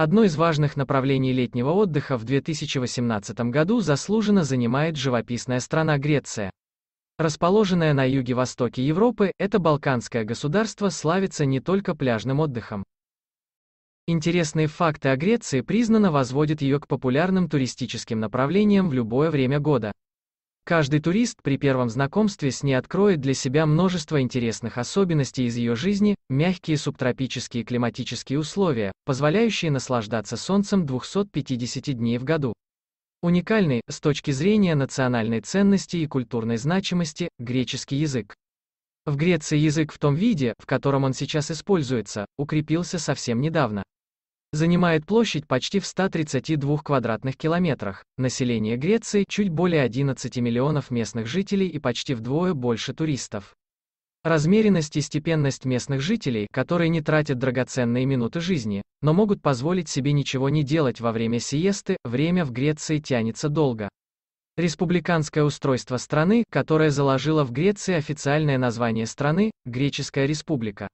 Одно из важных направлений летнего отдыха в 2018 году заслуженно занимает живописная страна Греция. Расположенная на юге-востоке Европы, это балканское государство славится не только пляжным отдыхом. Интересные факты о Греции признано возводят ее к популярным туристическим направлениям в любое время года. Каждый турист при первом знакомстве с ней откроет для себя множество интересных особенностей из ее жизни, мягкие субтропические климатические условия, позволяющие наслаждаться солнцем 250 дней в году. Уникальный, с точки зрения национальной ценности и культурной значимости, греческий язык. В Греции язык в том виде, в котором он сейчас используется, укрепился совсем недавно занимает площадь почти в 132 квадратных километрах. Население Греции чуть более 11 миллионов местных жителей и почти вдвое больше туристов. Размеренность и степенность местных жителей, которые не тратят драгоценные минуты жизни, но могут позволить себе ничего не делать во время сиесты, время в Греции тянется долго. Республиканское устройство страны, которое заложило в Греции официальное название страны, Греческая республика.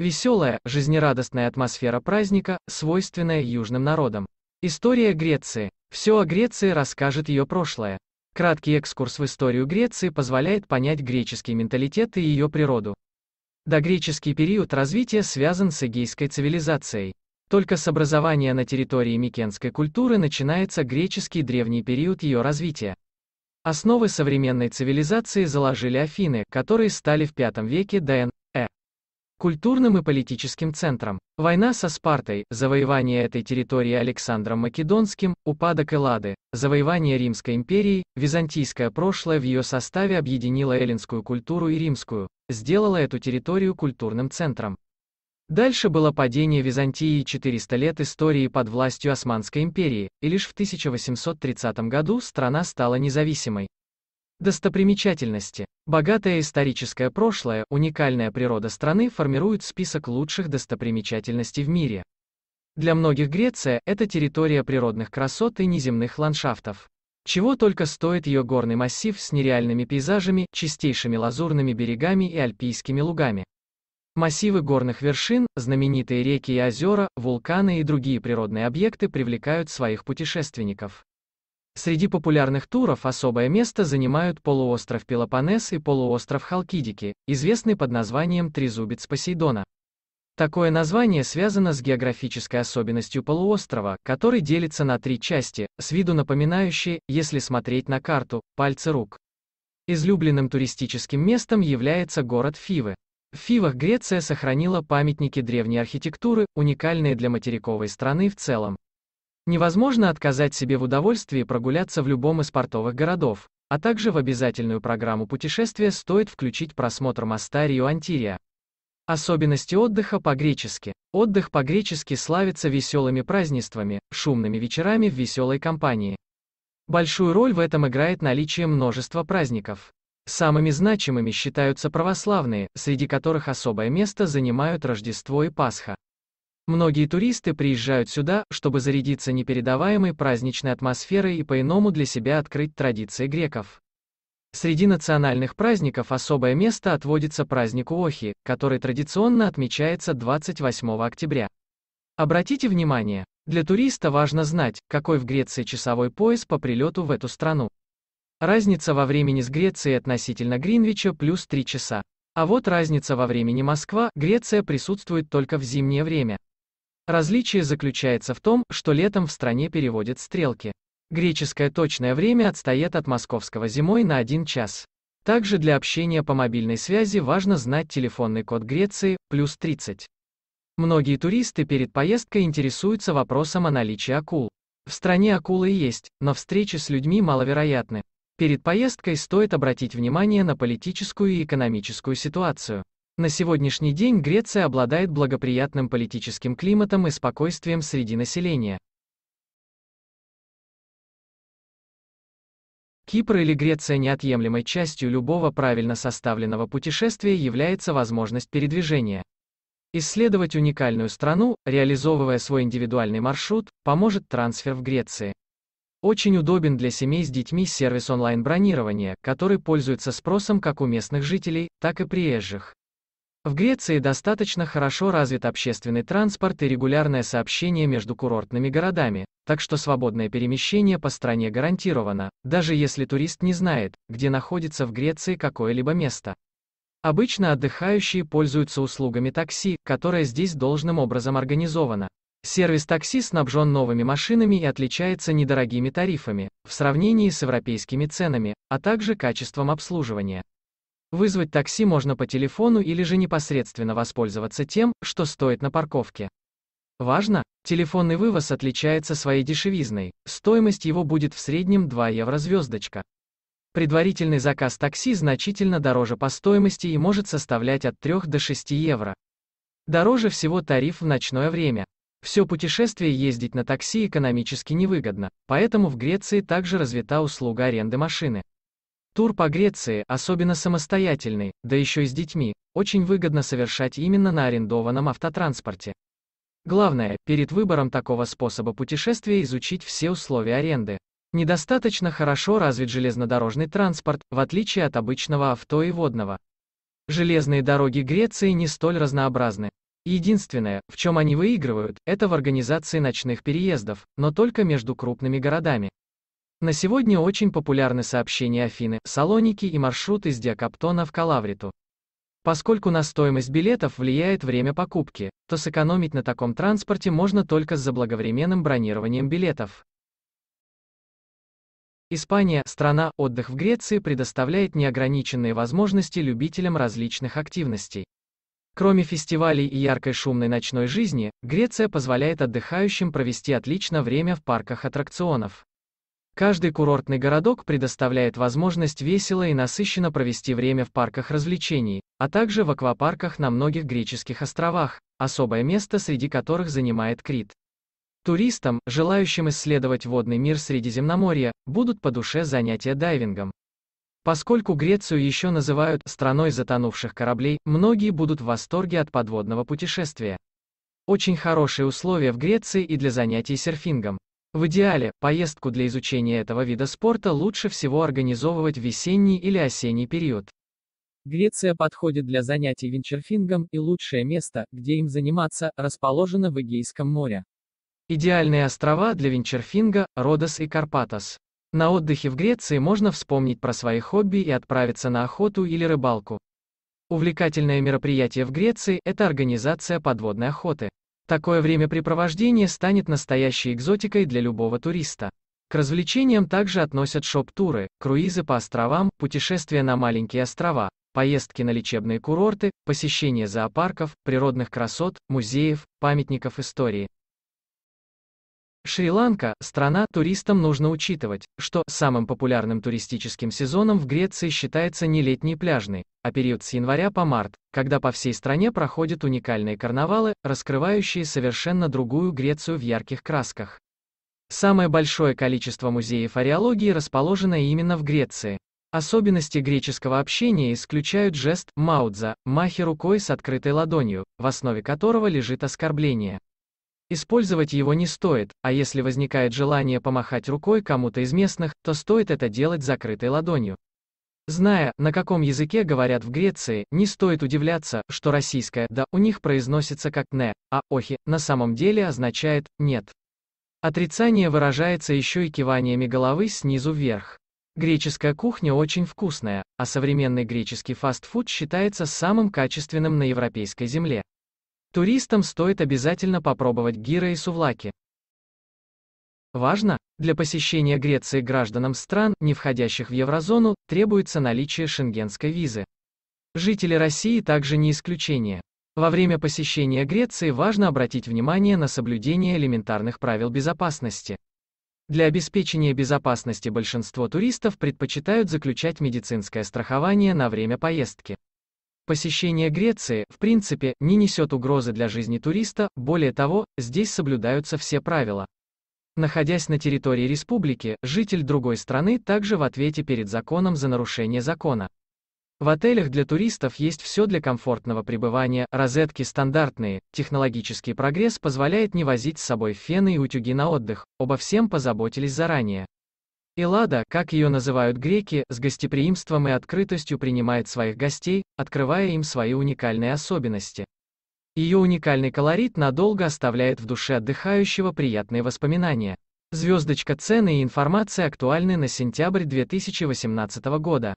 Веселая, жизнерадостная атмосфера праздника, свойственная южным народам. История Греции. Все о Греции расскажет ее прошлое. Краткий экскурс в историю Греции позволяет понять греческий менталитет и ее природу. Догреческий период развития связан с эгейской цивилизацией. Только с образования на территории микенской культуры начинается греческий древний период ее развития. Основы современной цивилизации заложили Афины, которые стали в V веке до Н культурным и политическим центром. Война со Спартой, завоевание этой территории Александром Македонским, упадок Эллады, завоевание Римской империи, византийское прошлое в ее составе объединило эллинскую культуру и римскую, сделало эту территорию культурным центром. Дальше было падение Византии и 400 лет истории под властью Османской империи, и лишь в 1830 году страна стала независимой. Достопримечательности. Богатое историческое прошлое, уникальная природа страны формируют список лучших достопримечательностей в мире. Для многих Греция – это территория природных красот и неземных ландшафтов. Чего только стоит ее горный массив с нереальными пейзажами, чистейшими лазурными берегами и альпийскими лугами. Массивы горных вершин, знаменитые реки и озера, вулканы и другие природные объекты привлекают своих путешественников. Среди популярных туров особое место занимают полуостров Пелопонес и полуостров Халкидики, известный под названием Трезубец Посейдона. Такое название связано с географической особенностью полуострова, который делится на три части, с виду напоминающие, если смотреть на карту, пальцы рук. Излюбленным туристическим местом является город Фивы. В Фивах Греция сохранила памятники древней архитектуры, уникальные для материковой страны в целом. Невозможно отказать себе в удовольствии прогуляться в любом из портовых городов, а также в обязательную программу путешествия стоит включить просмотр моста Рио-Антирия. Особенности отдыха по-гречески. Отдых по-гречески славится веселыми празднествами, шумными вечерами в веселой компании. Большую роль в этом играет наличие множества праздников. Самыми значимыми считаются православные, среди которых особое место занимают Рождество и Пасха. Многие туристы приезжают сюда, чтобы зарядиться непередаваемой праздничной атмосферой и по-иному для себя открыть традиции греков. Среди национальных праздников особое место отводится празднику Охи, который традиционно отмечается 28 октября. Обратите внимание, для туриста важно знать, какой в Греции часовой пояс по прилету в эту страну. Разница во времени с Грецией относительно Гринвича плюс 3 часа. А вот разница во времени Москва, Греция присутствует только в зимнее время. Различие заключается в том, что летом в стране переводят стрелки. Греческое точное время отстает от московского зимой на 1 час. Также для общения по мобильной связи важно знать телефонный код Греции, плюс 30. Многие туристы перед поездкой интересуются вопросом о наличии акул. В стране акулы есть, но встречи с людьми маловероятны. Перед поездкой стоит обратить внимание на политическую и экономическую ситуацию. На сегодняшний день Греция обладает благоприятным политическим климатом и спокойствием среди населения. Кипр или Греция неотъемлемой частью любого правильно составленного путешествия является возможность передвижения. Исследовать уникальную страну, реализовывая свой индивидуальный маршрут, поможет трансфер в Греции. Очень удобен для семей с детьми сервис онлайн-бронирования, который пользуется спросом как у местных жителей, так и приезжих. В Греции достаточно хорошо развит общественный транспорт и регулярное сообщение между курортными городами, так что свободное перемещение по стране гарантировано, даже если турист не знает, где находится в Греции какое-либо место. Обычно отдыхающие пользуются услугами такси, которое здесь должным образом организовано. Сервис такси снабжен новыми машинами и отличается недорогими тарифами, в сравнении с европейскими ценами, а также качеством обслуживания. Вызвать такси можно по телефону или же непосредственно воспользоваться тем, что стоит на парковке. Важно, телефонный вывоз отличается своей дешевизной, стоимость его будет в среднем 2 евро звездочка. Предварительный заказ такси значительно дороже по стоимости и может составлять от 3 до 6 евро. Дороже всего тариф в ночное время. Все путешествие ездить на такси экономически невыгодно, поэтому в Греции также развита услуга аренды машины. Тур по Греции, особенно самостоятельный, да еще и с детьми, очень выгодно совершать именно на арендованном автотранспорте. Главное, перед выбором такого способа путешествия изучить все условия аренды. Недостаточно хорошо развит железнодорожный транспорт, в отличие от обычного авто и водного. Железные дороги Греции не столь разнообразны. Единственное, в чем они выигрывают, это в организации ночных переездов, но только между крупными городами. На сегодня очень популярны сообщения Афины, Салоники и маршрут из Диакаптона в Калавриту. Поскольку на стоимость билетов влияет время покупки, то сэкономить на таком транспорте можно только с заблаговременным бронированием билетов. Испания, страна, отдых в Греции предоставляет неограниченные возможности любителям различных активностей. Кроме фестивалей и яркой шумной ночной жизни, Греция позволяет отдыхающим провести отлично время в парках аттракционов. Каждый курортный городок предоставляет возможность весело и насыщенно провести время в парках развлечений, а также в аквапарках на многих греческих островах, особое место среди которых занимает Крит. Туристам, желающим исследовать водный мир Средиземноморья, будут по душе занятия дайвингом. Поскольку Грецию еще называют «страной затонувших кораблей», многие будут в восторге от подводного путешествия. Очень хорошие условия в Греции и для занятий серфингом. В идеале, поездку для изучения этого вида спорта лучше всего организовывать в весенний или осенний период. Греция подходит для занятий винчерфингом, и лучшее место, где им заниматься, расположено в Эгейском море. Идеальные острова для винчерфинга – Родос и Карпатос. На отдыхе в Греции можно вспомнить про свои хобби и отправиться на охоту или рыбалку. Увлекательное мероприятие в Греции – это организация подводной охоты. Такое времяпрепровождение станет настоящей экзотикой для любого туриста. К развлечениям также относят шоп-туры, круизы по островам, путешествия на маленькие острова, поездки на лечебные курорты, посещение зоопарков, природных красот, музеев, памятников истории. Шри-Ланка – страна, туристам нужно учитывать, что самым популярным туристическим сезоном в Греции считается не летний пляжный, а период с января по март, когда по всей стране проходят уникальные карнавалы, раскрывающие совершенно другую Грецию в ярких красках. Самое большое количество музеев ареологии расположено именно в Греции. Особенности греческого общения исключают жест «маудза», «махи рукой с открытой ладонью», в основе которого лежит оскорбление. Использовать его не стоит, а если возникает желание помахать рукой кому-то из местных, то стоит это делать закрытой ладонью. Зная, на каком языке говорят в Греции, не стоит удивляться, что российское «да» у них произносится как «не», а «охи» на самом деле означает «нет». Отрицание выражается еще и киваниями головы снизу вверх. Греческая кухня очень вкусная, а современный греческий фастфуд считается самым качественным на европейской земле. Туристам стоит обязательно попробовать гиро и сувлаки. Важно, для посещения Греции гражданам стран, не входящих в еврозону, требуется наличие шенгенской визы. Жители России также не исключение. Во время посещения Греции важно обратить внимание на соблюдение элементарных правил безопасности. Для обеспечения безопасности большинство туристов предпочитают заключать медицинское страхование на время поездки. Посещение Греции, в принципе, не несет угрозы для жизни туриста, более того, здесь соблюдаются все правила. Находясь на территории республики, житель другой страны также в ответе перед законом за нарушение закона. В отелях для туристов есть все для комфортного пребывания, розетки стандартные, технологический прогресс позволяет не возить с собой фены и утюги на отдых, обо всем позаботились заранее. Эллада, как ее называют греки, с гостеприимством и открытостью принимает своих гостей, открывая им свои уникальные особенности. Ее уникальный колорит надолго оставляет в душе отдыхающего приятные воспоминания. Звездочка цены и информация актуальны на сентябрь 2018 года.